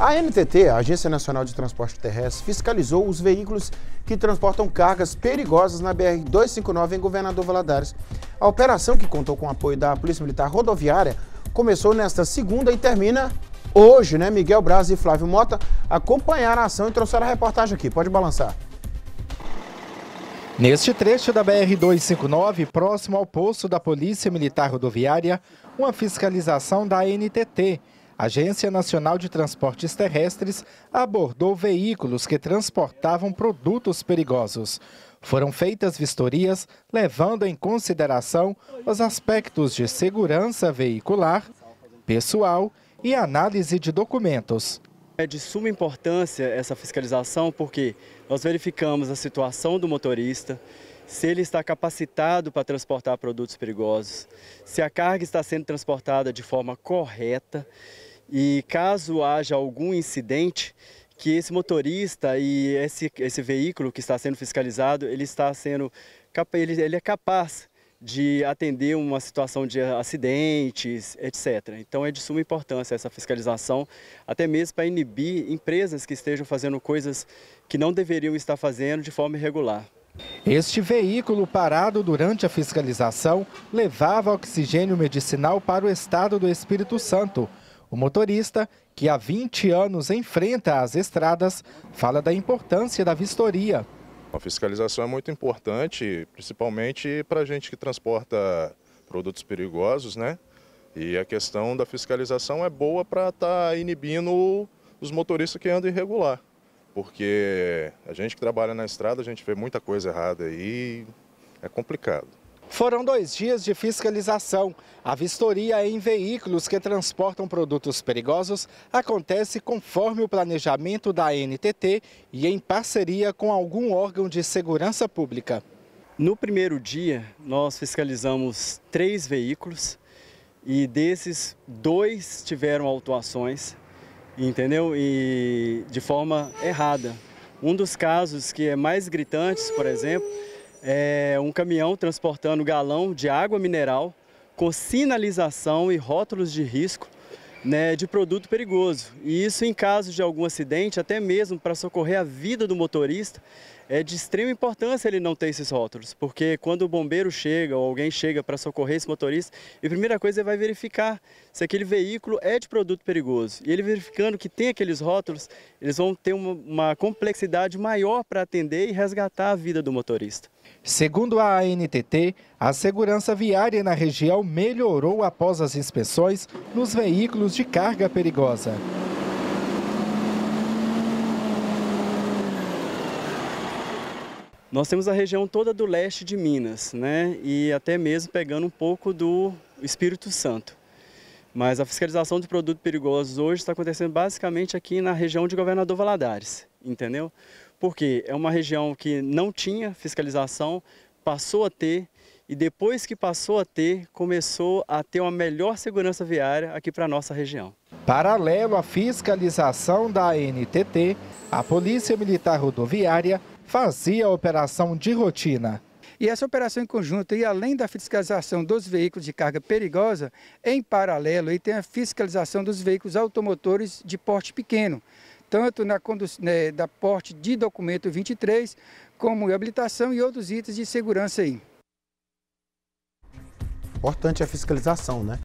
A NTT, a Agência Nacional de Transporte Terrestre, fiscalizou os veículos que transportam cargas perigosas na BR-259 em Governador Valadares. A operação, que contou com o apoio da Polícia Militar Rodoviária, começou nesta segunda e termina hoje, né? Miguel Braz e Flávio Mota acompanharam a ação e trouxeram a reportagem aqui. Pode balançar. Neste trecho da BR-259, próximo ao posto da Polícia Militar Rodoviária, uma fiscalização da NTT. Agência Nacional de Transportes Terrestres abordou veículos que transportavam produtos perigosos. Foram feitas vistorias levando em consideração os aspectos de segurança veicular, pessoal e análise de documentos. É de suma importância essa fiscalização porque nós verificamos a situação do motorista, se ele está capacitado para transportar produtos perigosos, se a carga está sendo transportada de forma correta e caso haja algum incidente, que esse motorista e esse, esse veículo que está sendo fiscalizado, ele está sendo ele, ele é capaz de atender uma situação de acidentes, etc. Então é de suma importância essa fiscalização, até mesmo para inibir empresas que estejam fazendo coisas que não deveriam estar fazendo de forma irregular. Este veículo parado durante a fiscalização levava oxigênio medicinal para o estado do Espírito Santo o motorista, que há 20 anos enfrenta as estradas, fala da importância da vistoria. A fiscalização é muito importante, principalmente para a gente que transporta produtos perigosos, né? E a questão da fiscalização é boa para estar tá inibindo os motoristas que andam irregular. Porque a gente que trabalha na estrada, a gente vê muita coisa errada aí, é complicado. Foram dois dias de fiscalização. A vistoria em veículos que transportam produtos perigosos acontece conforme o planejamento da NTT e em parceria com algum órgão de segurança pública. No primeiro dia, nós fiscalizamos três veículos e desses, dois tiveram autuações, entendeu? E de forma errada. Um dos casos que é mais gritante, por exemplo, é um caminhão transportando galão de água mineral com sinalização e rótulos de risco né, de produto perigoso. E isso em caso de algum acidente, até mesmo para socorrer a vida do motorista é de extrema importância ele não ter esses rótulos, porque quando o bombeiro chega ou alguém chega para socorrer esse motorista, a primeira coisa ele é vai verificar se aquele veículo é de produto perigoso. E ele verificando que tem aqueles rótulos, eles vão ter uma, uma complexidade maior para atender e resgatar a vida do motorista. Segundo a ANTT, a segurança viária na região melhorou após as inspeções nos veículos de carga perigosa. Nós temos a região toda do leste de Minas, né? E até mesmo pegando um pouco do Espírito Santo. Mas a fiscalização de produtos perigosos hoje está acontecendo basicamente aqui na região de Governador Valadares, entendeu? Porque é uma região que não tinha fiscalização, passou a ter, e depois que passou a ter, começou a ter uma melhor segurança viária aqui para a nossa região. Paralelo à fiscalização da ANTT, a Polícia Militar Rodoviária fazia a operação de rotina. E essa operação em conjunto, e além da fiscalização dos veículos de carga perigosa, em paralelo, tem a fiscalização dos veículos automotores de porte pequeno, tanto na né, da porte de documento 23, como habilitação e outros itens de segurança aí. Importante a fiscalização, né?